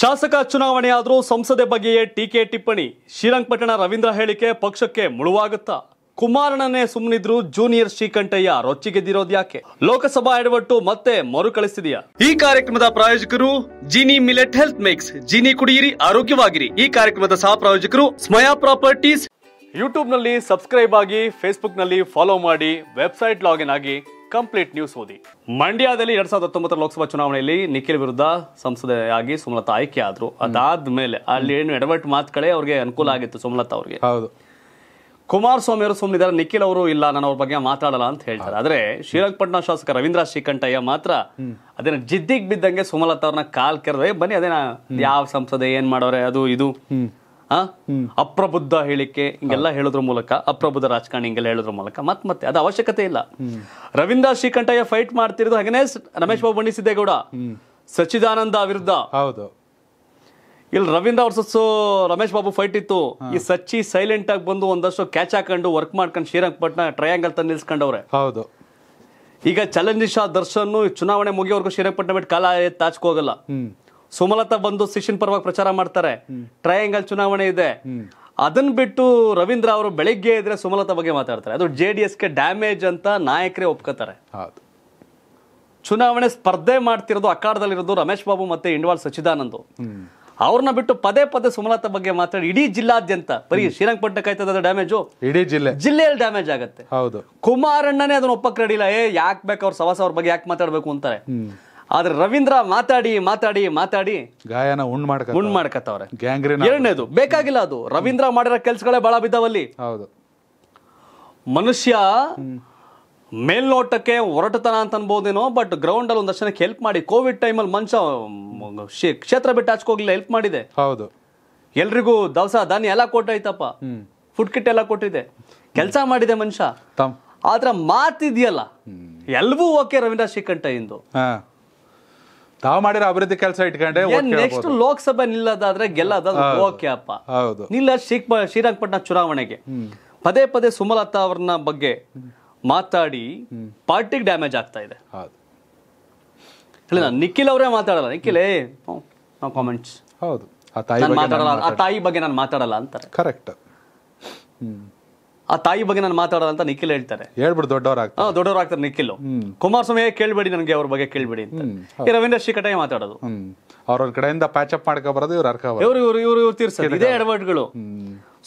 ಶಾಸಕ ಚುನಾವಣೆಯಾದರೂ ಸಂಸದೆ ಬಗ್ಗೆಯೇ ಟೀಕೆ ಟಿಪ್ಪಣಿ ಶ್ರೀರಂಗಪಟ್ಟಣ ರವೀಂದ್ರ ಹೇಳಿಕೆ ಪಕ್ಷಕ್ಕೆ ಮುಳುವಾಗುತ್ತಾ ಕುಮಾರಣ್ಣನೇ ಸುಮ್ಮನಿದ್ರು ಜೂನಿಯರ್ ಶ್ರೀಕಂಠಯ್ಯ ರೊಚ್ಚಿಗೆದ್ದಿರೋದು ಯಾಕೆ ಲೋಕಸಭಾ ಎಡವಟ್ಟು ಮತ್ತೆ ಮರುಕಳಿಸಿದೆಯಾ ಈ ಕಾರ್ಯಕ್ರಮದ ಪ್ರಾಯೋಜಕರು Gini millet health mix Gini ಕುಡಿಯಿರಿ ಆರೋಗ್ಯವಾಗಿರಿ ಈ ಕಾರ್ಯಕ್ರಮದ ಸಹ ಪ್ರಾಯೋಜಕರು ಸ್ಮಯಾ ಪ್ರಾಪರ್ಟೀಸ್ ನಲ್ಲಿ ಸಬ್ಸ್ಕ್ರೈಬ್ ಆಗಿ ನಲ್ಲಿ ಫಾಲೋ ಮಾಡಿ ವೆಬ್ಸೈಟ್ ಲಾಗಿನ್ ಆಗಿ ಕಂಪ್ಲೀಟ್ ನ್ಯೂಸ್ ಓದಿ ಮಂಡ್ಯದಲ್ಲಿ ಎರಡ್ ಸಾವಿರದ ಹತ್ತೊಂಬತ್ತರ ಲೋಕಸಭಾ ಚುನಾವಣೆಯಲ್ಲಿ ನಿಖಿಲ್ ವಿರುದ್ಧ ಸಂಸದೆಯಾಗಿ ಸುಮಲತಾ ಆಯ್ಕೆ ಆದ್ರು ಅದಾದ್ಮೇಲೆ ಅಲ್ಲಿ ಏನು ಎಡವಟ್ ಮಾತುಗಳೇ ಅವ್ರಿಗೆ ಅನುಕೂಲ ಆಗಿತ್ತು ಸುಮಲತಾ ಅವ್ರಿಗೆ ಹೌದು ಕುಮಾರಸ್ವಾಮಿ ಅವರು ಸುಮ್ಮನಿದ್ದಾರೆ ನಿಖಿಲ್ ಅವರು ಇಲ್ಲ ನಾನು ಅವ್ರ ಬಗ್ಗೆ ಮಾತಾಡಲ್ಲ ಅಂತ ಹೇಳ್ತಾರೆ ಆದ್ರೆ ಶ್ರೀರಂಗಪಟ್ಟಣ ಶಾಸಕ ರವೀಂದ್ರ ಶ್ರೀಕಂಠಯ್ಯ ಮಾತ್ರ ಅದನ್ನ ಜಿದ್ದಿಗೆ ಬಿದ್ದಂಗೆ ಸುಮಲತಾ ಅವ್ರನ್ನ ಕಾಲ್ ಕೆರೆದ್ರೆ ಬನ್ನಿ ಅದೇನ ಯಾವ ಸಂಸದೆ ಏನ್ ಮಾಡೋರೆ ಅದು ಇದು ಅಪ್ರಬುದ್ಧ ಹೇಳಿಕೆ ಹಿಂಗೆಲ್ಲ ಹೇಳೋದ್ರ ಮೂಲಕ ಅಪ್ರಬುದ್ಧ ರಾಜಕಾರಣಿ ಹಿಂಗೆಲ್ಲ ಹೇಳೋದ್ರ ಮೂಲಕ ಮತ್ತೆ ಮತ್ತೆ ಅದು ಅವಶ್ಯಕತೆ ಇಲ್ಲ ರವೀಂದ್ರ ಶ್ರೀಕಂಠಯ್ಯ ಫೈಟ್ ಮಾಡ್ತಿರೋದು ಹಾಗೇನೆ ರಮೇಶ್ ಬಾಬು ಮಂಡಿಸಿದ್ದೇಗೌಡ ಸಚಿದಾನಂದ ಸಚ್ಚಿದಾನಂದ ವಿರುದ್ಧ ಹೌದು ಇಲ್ಲಿ ರವೀಂದ್ರ ಸತ್ಸು ರಮೇಶ್ ಬಾಬು ಫೈಟ್ ಇತ್ತು ಈ ಸಚ್ಚಿ ಸೈಲೆಂಟ್ ಆಗಿ ಬಂದು ಒಂದಷ್ಟು ಕ್ಯಾಚ್ ಹಾಕೊಂಡು ವರ್ಕ್ ಮಾಡ್ಕೊಂಡು ಶ್ರೀರಂಗಪಟ್ಟಣ ಟ್ರಯಾಂಗಲ್ ತಂದು ನಿಲ್ಸ್ಕೊಂಡವ್ರೆ ಹೌದು ಈಗ ಚಲಂಜಿಶಾ ದರ್ಶನ್ ಚುನಾವಣೆ ಮುಗಿಯೋವರೆಗೂ ಶ್ರೀರಂಗಪಟ್ಟಣ ಬಿಟ್ಟು ಕಾಲ ತಾಚ್ಕೋಗಲ್ಲ ಸುಮಲತಾ ಬಂದು ಶಿಶಿನ್ ಪರವಾಗಿ ಪ್ರಚಾರ ಮಾಡ್ತಾರೆ ಟ್ರಯಾಂಗಲ್ ಚುನಾವಣೆ ಇದೆ ಅದನ್ನ ಬಿಟ್ಟು ರವೀಂದ್ರ ಅವರು ಬೆಳಿಗ್ಗೆ ಇದ್ರೆ ಸುಮಲತಾ ಬಗ್ಗೆ ಮಾತಾಡ್ತಾರೆ ಅದು ಜೆ ಡಿ ಡ್ಯಾಮೇಜ್ ಅಂತ ನಾಯಕರೇ ಒಪ್ಕೋತಾರೆ ಚುನಾವಣೆ ಸ್ಪರ್ಧೆ ಮಾಡ್ತಿರೋದು ಅಖಾಡದಲ್ಲಿರೋದು ರಮೇಶ್ ಬಾಬು ಮತ್ತೆ ಇಂಡವಾಳ್ ಸಚ್ಚಿದಾನಂದ್ ಅವ್ರನ್ನ ಬಿಟ್ಟು ಪದೇ ಪದೇ ಸುಮಲತಾ ಬಗ್ಗೆ ಮಾತಾಡಿ ಇಡೀ ಜಿಲ್ಲಾದ್ಯಂತ ಬರೀ ಶ್ರೀರಂಗಪಟ್ಟಣ ಕಾಯ್ತದ ಡ್ಯಾಮೇಜು ಇಡೀ ಜಿಲ್ಲೆ ಜಿಲ್ಲೆಯಲ್ಲಿ ಡ್ಯಾಮೇಜ್ ಆಗುತ್ತೆ ಹೌದು ಕುಮಾರಣ್ಣನೇ ಅದನ್ನ ಒಪ್ಪಕ್ಕೆ ಇಲ್ಲ ಏ ಯಾಕೆ ಬೇಕು ಅವ್ರ ಸವಾಸ ಅವ್ರ ಬಗ್ಗೆ ಯಾಕೆ ಮಾತಾಡ್ಬೇಕು ಅಂತಾರೆ ಆದ್ರೆ ರವೀಂದ್ರ ಮಾತಾಡಿ ಮಾತಾಡಿ ಮಾತಾಡಿ ಗಾಯನ ಉಂಡ್ ಮಾಡ್ಕ ಉಂಡ್ ಮಾಡ್ಕತ್ತವ್ರೆ ಗ್ಯಾಂಗ್ರೀನ್ ಎರಡನೇದು ಬೇಕಾಗಿಲ್ಲ ಅದು ರವೀಂದ್ರ ಮಾಡಿರೋ ಕೆಲ್ಸಗಳೇ ಬಹಳ ಬಿದ್ದಾವಲ್ಲಿ ಹೌದು ಮನುಷ್ಯ ಮೇಲ್ನೋಟಕ್ಕೆ ಹೊರಟತನ ಅಂತ ಅನ್ಬೋದೇನೋ ಬಟ್ ಗ್ರೌಂಡ್ ಅಲ್ಲಿ ಒಂದಷ್ಟು ಜನಕ್ಕೆ ಹೆಲ್ಪ್ ಮಾಡಿ ಕೋವಿಡ್ ಟೈಮ್ ಅಲ್ಲಿ ಮನುಷ್ಯ ಕ್ಷೇತ್ರ ಬಿಟ್ಟು ಹಚ್ಕೋಗಿಲ್ಲ ಹೆಲ್ಪ್ ಮಾಡಿದೆ ಹೌದು ಎಲ್ರಿಗೂ ದವಸ ಧಾನ್ಯ ಎಲ್ಲ ಕೊಟ್ಟೈತಪ್ಪ ಫುಡ್ ಕಿಟ್ ಎಲ್ಲ ಕೊಟ್ಟಿದೆ ಕೆಲಸ ಮಾಡಿದೆ ಮನುಷ್ಯ ಆದ್ರ ಮಾತಿದೆಯಲ್ಲ ಎಲ್ಲವೂ ಓಕೆ ರವೀಂದ್ರ ಶ್ರೀಕಂಠ ಇಂದು ತಾವು ಮಾಡಿರೋ ಅಭಿವೃದ್ಧಿ ಕೆಲಸ ಇಟ್ಕೊಂಡೆ ನೆಕ್ಸ್ಟ್ ಲೋಕಸಭೆ ನಿಲ್ಲದಾದ್ರೆ ಗೆಲ್ಲದ ಓಕೆ ಅಪ್ಪ ನಿಲ್ಲ ಶ್ರೀ ಶ್ರೀರಂಗಪಟ್ಟಣ ಚುನಾವಣೆಗೆ ಪದೇ ಪದೇ ಸುಮಲತಾ ಅವ್ರನ್ನ ಬಗ್ಗೆ ಮಾತಾಡಿ ಪಾರ್ಟಿಗೆ ಡ್ಯಾಮೇಜ್ ಆಗ್ತಾ ಇದೆ ನಿಖಿಲ್ ಅವರೇ ಮಾತಾಡಲ್ಲ ನಿಖಿಲೇ ನಾವು ಕಾಮೆಂಟ್ಸ್ ಹೌದು ಆ ತಾಯಿ ಬಗ್ಗೆ ನಾನು ಮಾತಾಡಲ್ಲ ಅಂತಾರೆ ಕರೆಕ್ಟ್ ಆ ತಾಯಿ ಬಗ್ಗೆ ನಾನು ಮಾತಾಡೋದಂತ ಅಂತ ನಿಖಿಲ್ ಹೇಳ್ತಾರೆ ಹೇಳ್ಬಿಟ್ಟು ದೊಡ್ಡವ್ರ ದೊಡ್ಡವರಾಗ್ತಾರೆ ಆಗ್ತಾರೆ ನಿಖಿಲ್ ಕುಮಾರಸ್ವಾಮಿ ಕೇಳಬೇಡಿ ನನಗೆ ಅವ್ರ ಬಗ್ಗೆ ಕೇಳಬೇಡಿ ರವೀಂದ್ರ ಶ್ರೀ ಕಟಾಯ ಮಾತಾಡೋದು ಅವ್ರ ಕಡೆಯಿಂದ ಪ್ಯಾಚ್ ಅಪ್ ಮಾಡ್ಕೊ ಬರೋದು ಇವ್ರು ಅರ್ಕ ಇವ್ರು ಇವ್ರು ಇವ್ರು ಇವ್ರು ಇದೇ ಎಡವಟ್ಗಳು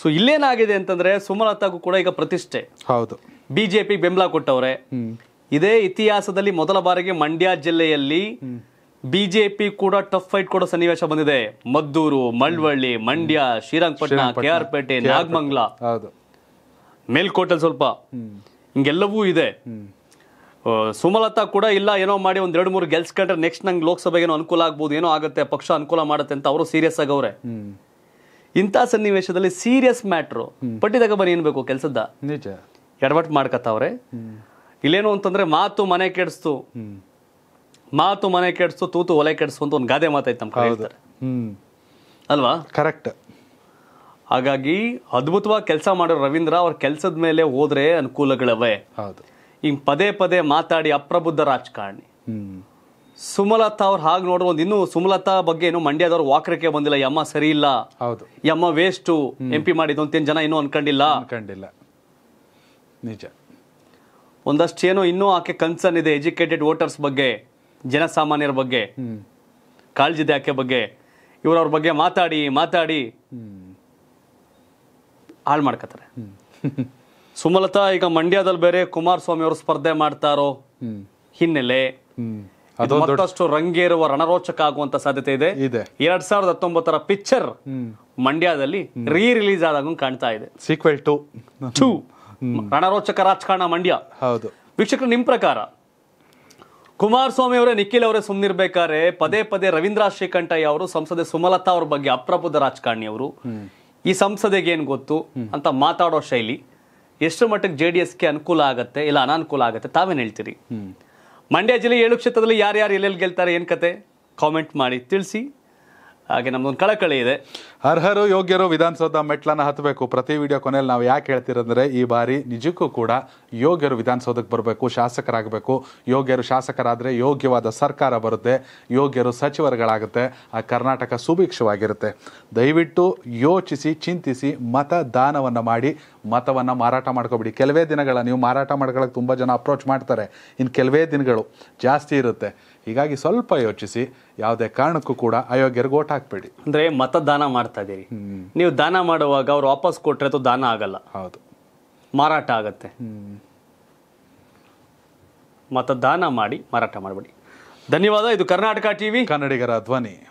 ಸೊ ಇಲ್ಲೇನಾಗಿದೆ ಅಂತಂದ್ರೆ ಸುಮಲತಾಗೂ ಕೂಡ ಈಗ ಪ್ರತಿಷ್ಠೆ ಹೌದು ಬಿಜೆಪಿ ಬೆಂಬಲ ಕೊಟ್ಟವ್ರೆ ಇದೇ ಇತಿಹಾಸದಲ್ಲಿ ಮೊದಲ ಬಾರಿಗೆ ಮಂಡ್ಯ ಜಿಲ್ಲೆಯಲ್ಲಿ ಬಿಜೆಪಿ ಕೂಡ ಟಫ್ ಫೈಟ್ ಕೊಡೋ ಸನ್ನಿವೇಶ ಬಂದಿದೆ ಮದ್ದೂರು ಮಳ್ವಳ್ಳಿ ಮಂಡ್ಯ ಶ್ರೀರಂಗಪಟ್ಟಣ ಕೆಆರ್ಪೇಟೆ ನಾಗಮಂಗ್ಲ ಮೇಲ್ಕೋಟಲ್ಲಿ ಸ್ವಲ್ಪ ಹಿಂಗೆಲ್ಲವೂ ಇದೆ ಸುಮಲತಾ ಕೂಡ ಇಲ್ಲ ಏನೋ ಮಾಡಿ ಒಂದ್ ಎರಡು ಮೂರು ಗೆಲ್ಸ್ಕೊಂಡ್ರೆ ನೆಕ್ಸ್ಟ್ ನಂಗೆ ಲೋಕಸಭೆಗೆ ಏನೋ ಅನುಕೂಲ ಆಗ್ಬೋದು ಏನೋ ಆಗುತ್ತೆ ಪಕ್ಷ ಅನುಕೂಲ ಮಾಡುತ್ತೆ ಅಂತ ಅವರು ಸೀರಿಯಸ್ ಆಗವ್ರೆ ಇಂಥ ಸನ್ನಿವೇಶದಲ್ಲಿ ಸೀರಿಯಸ್ ಮ್ಯಾಟ್ರು ಪಟ್ಟಿದಾಗ ಬನ್ನಿ ಏನ್ಬೇಕು ಬೇಕು ಕೆಲಸದ ನಿಜ ಎಡವಟ್ ಮಾಡ್ಕತ್ತವ್ರೆ ಇಲ್ಲೇನು ಅಂತಂದ್ರೆ ಮಾತು ಮನೆ ಕೆಡಿಸ್ತು ಮಾತು ಮನೆ ಕೆಡಿಸ್ತು ತೂತು ಒಲೆ ಕೆಡಿಸ್ತು ಅಂತ ಒಂದು ಗಾದೆ ಮಾತಾಯ್ತು ನಮ್ಮ ಕಡೆ ಅಲ್ವಾ ಕರೆಕ್ಟ್ ಹಾಗಾಗಿ ಅದ್ಭುತವಾಗಿ ಕೆಲಸ ಮಾಡೋ ರವೀಂದ್ರ ಅವ್ರ ಕೆಲಸದ ಮೇಲೆ ಹೋದ್ರೆ ಅನುಕೂಲಗಳವೆ ಹೌದು ಈಗ ಪದೇ ಪದೇ ಮಾತಾಡಿ ಅಪ್ರಬುದ್ಧ ರಾಜಕಾರಣಿ ಸುಮಲತಾ ಅವ್ರು ಹಾಗೆ ನೋಡ್ರಿ ಒಂದು ಇನ್ನೂ ಸುಮಲತಾ ಬಗ್ಗೆ ಏನು ಮಂಡ್ಯದವ್ರು ವಾಕ್ರಕ್ಕೆ ಬಂದಿಲ್ಲ ಯಮ್ಮ ಸರಿ ಇಲ್ಲ ಹೌದು ಯಮ್ಮ ವೇಸ್ಟ್ ಎಂ ಪಿ ಮಾಡಿದ್ದು ಜನ ಇನ್ನೂ ಅನ್ಕೊಂಡಿಲ್ಲ ಅನ್ಕೊಂಡಿಲ್ಲ ನಿಜ ಒಂದಷ್ಟು ಏನೋ ಇನ್ನೂ ಆಕೆ ಕನ್ಸರ್ನ್ ಇದೆ ಎಜುಕೇಟೆಡ್ ವೋಟರ್ಸ್ ಬಗ್ಗೆ ಜನಸಾಮಾನ್ಯರ ಬಗ್ಗೆ ಕಾಳಜಿದೆ ಆಕೆ ಬಗ್ಗೆ ಇವ್ರವ್ರ ಬಗ್ಗೆ ಮಾತಾಡಿ ಮಾತಾಡಿ ಹಾಳು ಮಾಡ್ಕೋತಾರೆ ಸುಮಲತಾ ಈಗ ಮಂಡ್ಯದಲ್ಲಿ ಬೇರೆ ಕುಮಾರಸ್ವಾಮಿ ಅವರು ಸ್ಪರ್ಧೆ ಮಾಡ್ತಾರೋ ಹಿನ್ನೆಲೆ ಮತ್ತಷ್ಟು ರಂಗೇರುವ ರಣರೋಚಕ ಆಗುವಂತ ಸಾಧ್ಯತೆ ಇದೆ ಎರಡ್ ಸಾವಿರದ ಹತ್ತೊಂಬತ್ತರ ಪಿಕ್ಚರ್ ಮಂಡ್ಯದಲ್ಲಿ ರೀ ರಿಲೀಸ್ ಆದಾಗ ಕಾಣ್ತಾ ಇದೆ ಸೀಕ್ವೆಲ್ ಟು ಟೂ ರಣರೋಚಕ ರಾಜಕಾರಣ ಮಂಡ್ಯ ಹೌದು ವೀಕ್ಷಕರು ನಿಮ್ ಪ್ರಕಾರ ಕುಮಾರಸ್ವಾಮಿ ಅವರೇ ನಿಖಿಲ್ ಅವರೇ ಸುಮ್ಮನಿರ್ಬೇಕಾರೆ ಪದೇ ಪದೇ ರವೀಂದ್ರ ಶ್ರೀಕಂಠಯ್ಯ ಅವರು ಸಂಸದೆ ಸುಮಲತಾ ಅವ್ರ ಬಗ್ಗೆ ಅಪ್ರಬುದ್ಧ ರಾಜಕಾರಣಿ ಅವರು ಈ ಸಂಸದೆಗೇನು ಗೊತ್ತು ಅಂತ ಮಾತಾಡೋ ಶೈಲಿ ಎಷ್ಟು ಮಟ್ಟಿಗೆ ಜೆ ಡಿ ಎಸ್ಗೆ ಅನುಕೂಲ ಆಗುತ್ತೆ ಇಲ್ಲ ಅನಾನುಕೂಲ ಆಗುತ್ತೆ ತಾವೇನು ಹೇಳ್ತೀರಿ ಮಂಡ್ಯ ಜಿಲ್ಲೆ ಏಳು ಕ್ಷೇತ್ರದಲ್ಲಿ ಯಾರ್ಯಾರು ಎಲ್ಲೆಲ್ಲಿ ಗೆಲ್ತಾರೆ ಏನು ಕತೆ ಕಾಮೆಂಟ್ ಮಾಡಿ ತಿಳಿಸಿ ಹಾಗೆ ನಮ್ದೊಂದು ಕಳಕಳಿ ಇದೆ ಅರ್ಹರು ಯೋಗ್ಯರು ವಿಧಾನಸೌಧ ಮೆಟ್ಲನ್ನು ಹತ್ತಬೇಕು ಪ್ರತಿ ವಿಡಿಯೋ ಕೊನೆಯಲ್ಲಿ ನಾವು ಯಾಕೆ ಹೇಳ್ತಿರಂದ್ರೆ ಈ ಬಾರಿ ನಿಜಕ್ಕೂ ಕೂಡ ಯೋಗ್ಯರು ವಿಧಾನಸೌಧಕ್ಕೆ ಬರಬೇಕು ಶಾಸಕರಾಗಬೇಕು ಯೋಗ್ಯರು ಶಾಸಕರಾದರೆ ಯೋಗ್ಯವಾದ ಸರ್ಕಾರ ಬರುತ್ತೆ ಯೋಗ್ಯರು ಸಚಿವರುಗಳಾಗುತ್ತೆ ಆ ಕರ್ನಾಟಕ ಸುಭಿಕ್ಷವಾಗಿರುತ್ತೆ ದಯವಿಟ್ಟು ಯೋಚಿಸಿ ಚಿಂತಿಸಿ ಮತದಾನವನ್ನು ಮಾಡಿ ಮತವನ್ನು ಮಾರಾಟ ಮಾಡ್ಕೋಬಿಡಿ ಕೆಲವೇ ದಿನಗಳ ನೀವು ಮಾರಾಟ ಮಾಡ್ಕೊಳ್ಳೋಕೆ ತುಂಬ ಜನ ಅಪ್ರೋಚ್ ಮಾಡ್ತಾರೆ ಇನ್ನು ಕೆಲವೇ ದಿನಗಳು ಜಾಸ್ತಿ ಇರುತ್ತೆ ಹೀಗಾಗಿ ಸ್ವಲ್ಪ ಯೋಚಿಸಿ ಯಾವುದೇ ಕಾರಣಕ್ಕೂ ಕೂಡ ಅಯೋಗ್ಯರಿಗೆ ಓಟ್ ಅಂದ್ರೆ ಅಂದ್ರೆ ಮತದಾನ ಮಾಡ್ತಾ ಇದ್ದೀರಿ ನೀವು ದಾನ ಮಾಡುವಾಗ ಅವ್ರು ವಾಪಸ್ ಕೊಟ್ರೆ ಅದು ದಾನ ಆಗಲ್ಲ ಹೌದು ಮಾರಾಟ ಆಗತ್ತೆ ಮತದಾನ ಮಾಡಿ ಮಾರಾಟ ಮಾಡಬೇಡಿ ಧನ್ಯವಾದ ಇದು ಕರ್ನಾಟಕ ಟಿವಿ ಕನ್ನಡಿಗರ ಧ್ವನಿ